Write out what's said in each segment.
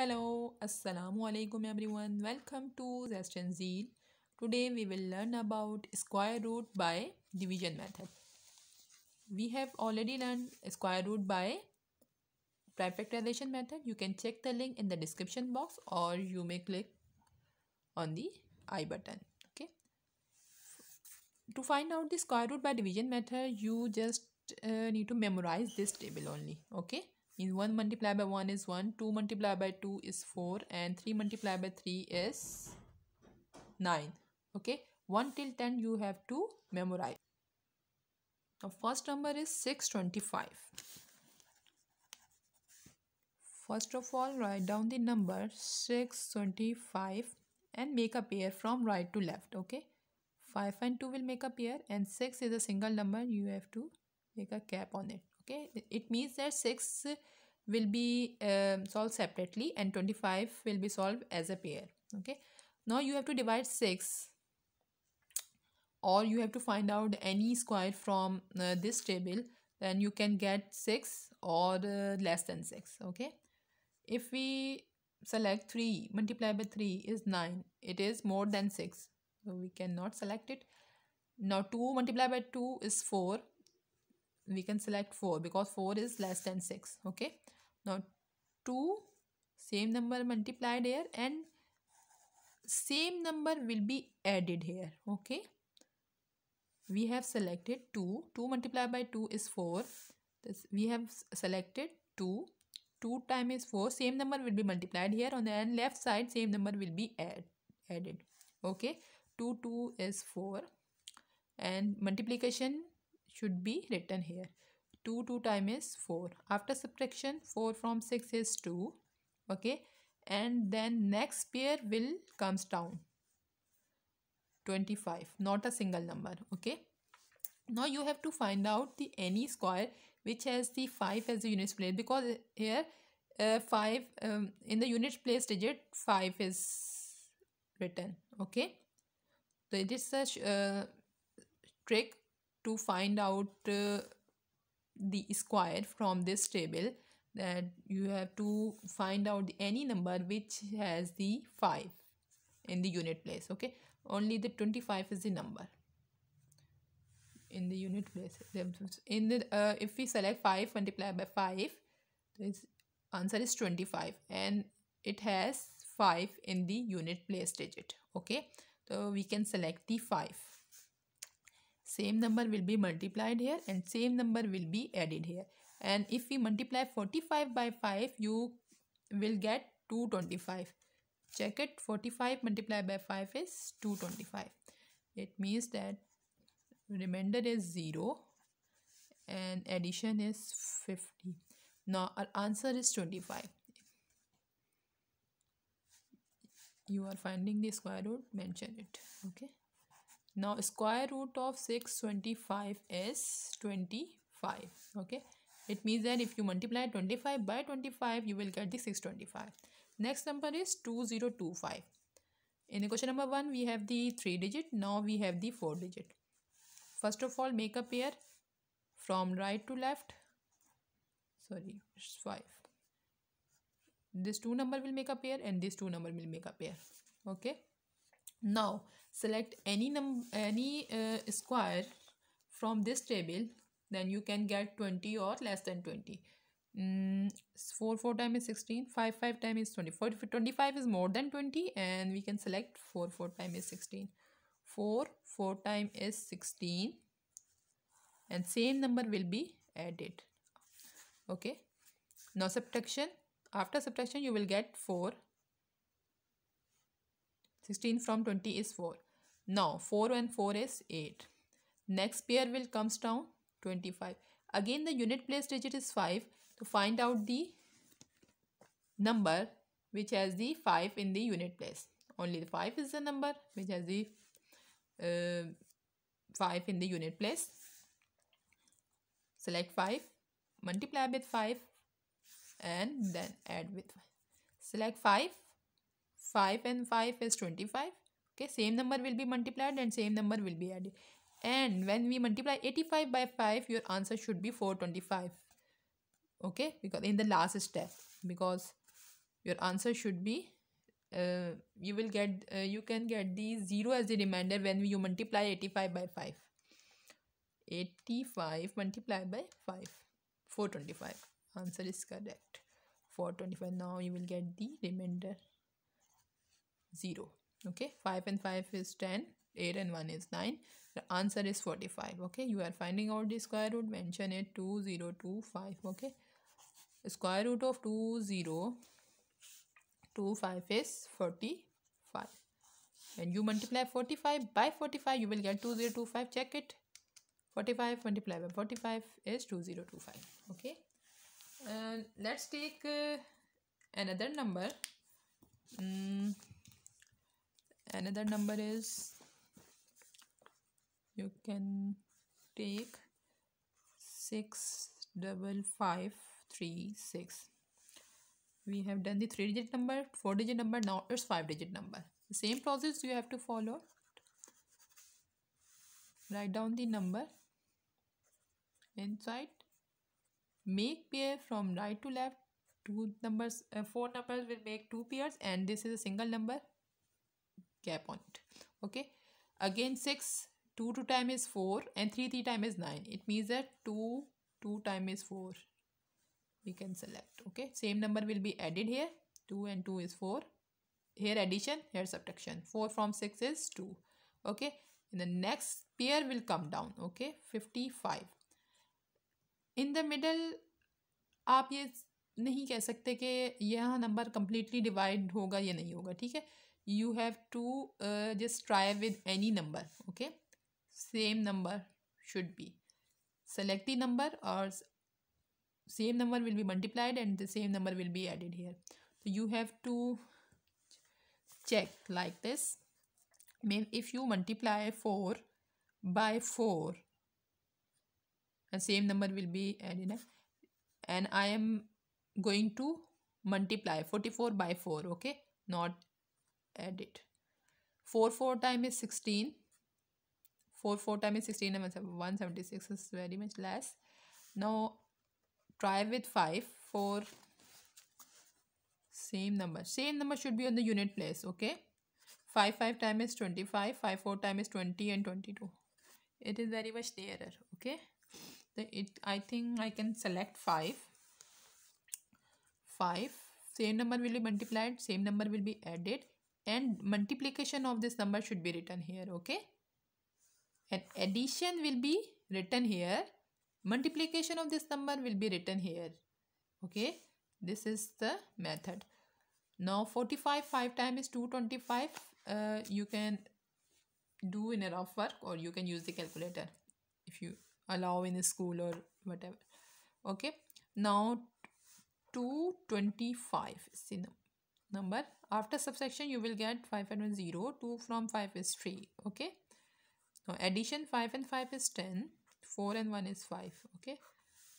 Hello, Assalamu alaikum everyone. Welcome to Zastanzil. Today we will learn about square root by division method. We have already learned square root by factorization method. You can check the link in the description box or you may click on the I button. Okay. To find out the square root by division method, you just uh, need to memorize this table only. Okay means 1 multiplied by 1 is 1 2 multiplied by 2 is 4 and 3 multiplied by 3 is 9 okay 1 till 10 you have to memorize the first number is 625 first of all write down the number 625 and make a pair from right to left okay 5 and 2 will make a pair and 6 is a single number you have to make a cap on it okay it means that 6 will be uh, solved separately and 25 will be solved as a pair okay now you have to divide 6 or you have to find out any square from uh, this table then you can get 6 or uh, less than 6 okay if we select 3 multiply by 3 is 9 it is more than 6 so we cannot select it now 2 multiply by 2 is 4 we can select 4 because 4 is less than 6 okay now 2 same number multiplied here and same number will be added here okay we have selected 2 2 multiplied by 2 is 4 this we have selected 2 2 time is 4 same number will be multiplied here on the end left side same number will be add, added okay 2 2 is 4 and multiplication should be written here 2 2 time is 4 after subtraction 4 from 6 is 2 okay and then next pair will comes down 25 not a single number okay now you have to find out the any square which has the 5 as the unit place because here uh, 5 um, in the unit place digit 5 is written okay so it is is a uh, trick to find out uh, the square from this table that you have to find out any number which has the 5 in the unit place okay only the 25 is the number in the unit place in the uh, if we select 5 multiplied by 5 this answer is 25 and it has 5 in the unit place digit okay so we can select the 5 same number will be multiplied here and same number will be added here and if we multiply 45 by 5 you will get 225 check it 45 multiplied by 5 is 225 it means that remainder is 0 and addition is 50 now our answer is 25 you are finding the square root mention it okay now square root of 625 is 25. Okay. It means that if you multiply 25 by 25, you will get the 625. Next number is 2025. In the question number 1, we have the 3 digit. Now we have the 4 digit. First of all, make a pair from right to left. Sorry, it's 5. This 2 number will make a pair and this 2 number will make a pair. Okay. Now, select any num any uh, square from this table then you can get 20 or less than 20 mm, 4 4 time is 16 5 5 time is 24 25 is more than 20 and we can select 4 4 time is 16 4 4 time is 16 and same number will be added okay now subtraction after subtraction you will get 4 16 from 20 is 4 now 4 and 4 is 8. Next pair will comes down 25. Again the unit place digit is 5. To find out the number which has the 5 in the unit place. Only the 5 is the number which has the uh, 5 in the unit place. Select 5, multiply with 5 and then add with 5. Select 5, 5 and 5 is 25 okay same number will be multiplied and same number will be added and when we multiply 85 by 5 your answer should be 425 okay because in the last step because your answer should be uh, you will get uh, you can get the 0 as the remainder when you multiply 85 by 5 85 multiplied by 5 425 answer is correct 425 now you will get the remainder 0 okay 5 and 5 is 10 8 and 1 is 9 the answer is 45 okay you are finding out the square root mention it 2025 okay the square root of 2025 is 45 when you multiply 45 by 45 you will get 2025 check it 45 multiplied by 45 is 2025 okay and let's take uh, another number mm, another number is you can take six double five three six we have done the three digit number four digit number now it's five digit number the same process you have to follow write down the number inside make pair from right to left two numbers uh, four numbers will make two pairs and this is a single number cap point okay again six two two time is four and three three time is nine it mean that two two time is four we can select okay same number will be added here two and two is four here addition here subtraction four from six is two okay in the next pair will come down okay fifty five in the middle आप ये नहीं कह सकते कि यह number completely divide होगा या नहीं होगा ठीक है you have to uh, just try with any number okay same number should be select the number or same number will be multiplied and the same number will be added here so you have to check like this I mean if you multiply 4 by 4 the same number will be added and I am going to multiply 44 by 4 okay not add it 4 4 time is 16 4 4 time is 16 and 176 is very much less now try with 5 4 same number same number should be on the unit place okay 5 5 time is 25 5 4 time is 20 and 22 it is very much nearer okay the it i think i can select 5 5 same number will be multiplied same number will be added and multiplication of this number should be written here okay and addition will be written here multiplication of this number will be written here okay this is the method now 45 5 times is 225 uh, you can do in a rough work or you can use the calculator if you allow in a school or whatever okay now 225 see number after subtraction you will get 5 and 0 2 from 5 is 3 okay now addition 5 and 5 is 10 4 and 1 is 5 okay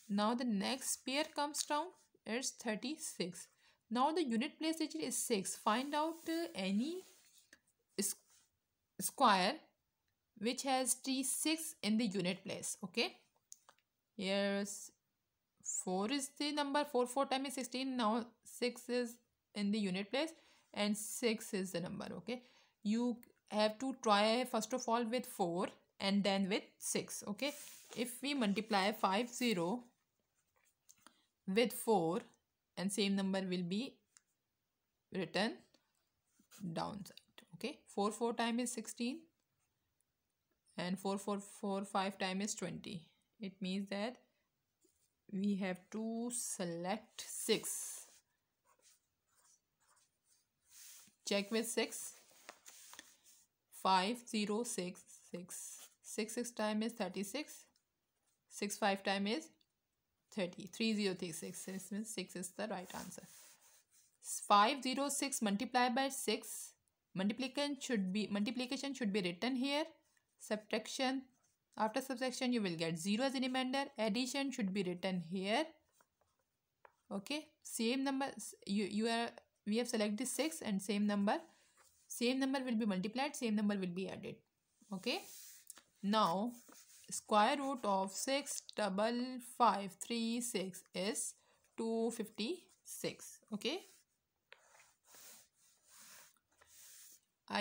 now the next pair comes down it's 36 now the unit place digit is 6 find out uh, any square which has t6 in the unit place okay here's 4 is the number 4 4 time is 16 now 6 is in the unit place and 6 is the number okay you have to try first of all with 4 and then with 6 okay if we multiply 5 0 with 4 and same number will be written downside okay 4 4 time is 16 and 4 4 4 5 time is 20 it means that we have to select 6 check with 6 5 0 6 6 6 6 time is 36 6 5 time is 30 3 6 means 6 is the right answer 506 multiplied by 6 multiplication should be multiplication should be written here subtraction after subtraction you will get 0 as a remainder addition should be written here okay same number you you are we have selected 6 and same number same number will be multiplied same number will be added okay now square root of 6 double 5 3 6 is 256 okay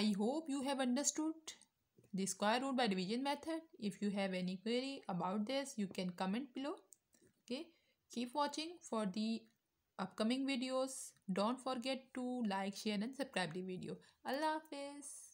i hope you have understood the square root by division method if you have any query about this you can comment below okay keep watching for the upcoming videos. Don't forget to like, share and subscribe the video. Allah Hafiz.